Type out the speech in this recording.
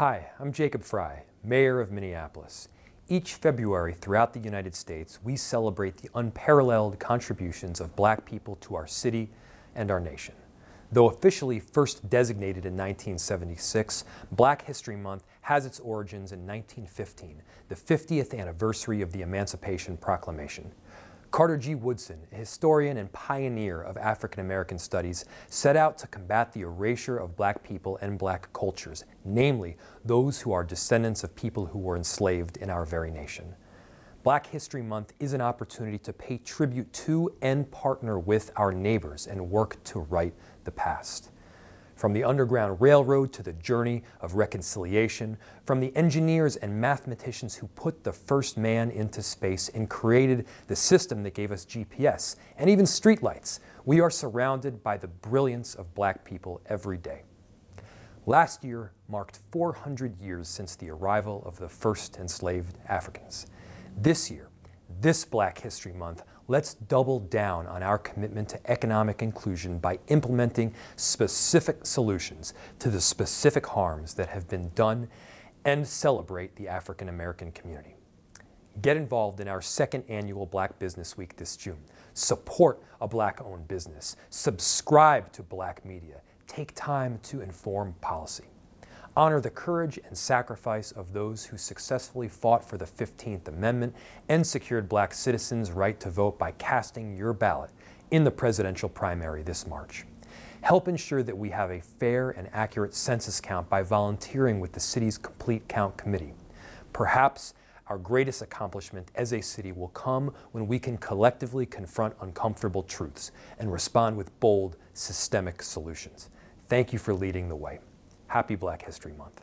Hi, I'm Jacob Fry, Mayor of Minneapolis. Each February throughout the United States, we celebrate the unparalleled contributions of black people to our city and our nation. Though officially first designated in 1976, Black History Month has its origins in 1915, the 50th anniversary of the Emancipation Proclamation. Carter G. Woodson, a historian and pioneer of African American studies, set out to combat the erasure of black people and black cultures, namely those who are descendants of people who were enslaved in our very nation. Black History Month is an opportunity to pay tribute to and partner with our neighbors and work to right the past from the Underground Railroad to the journey of reconciliation, from the engineers and mathematicians who put the first man into space and created the system that gave us GPS and even streetlights, we are surrounded by the brilliance of black people every day. Last year marked 400 years since the arrival of the first enslaved Africans. This year, this Black History Month, let's double down on our commitment to economic inclusion by implementing specific solutions to the specific harms that have been done and celebrate the African American community. Get involved in our second annual Black Business Week this June. Support a Black owned business. Subscribe to Black media. Take time to inform policy honor the courage and sacrifice of those who successfully fought for the 15th Amendment and secured black citizens' right to vote by casting your ballot in the presidential primary this March. Help ensure that we have a fair and accurate census count by volunteering with the city's Complete Count Committee. Perhaps our greatest accomplishment as a city will come when we can collectively confront uncomfortable truths and respond with bold, systemic solutions. Thank you for leading the way. Happy Black History Month.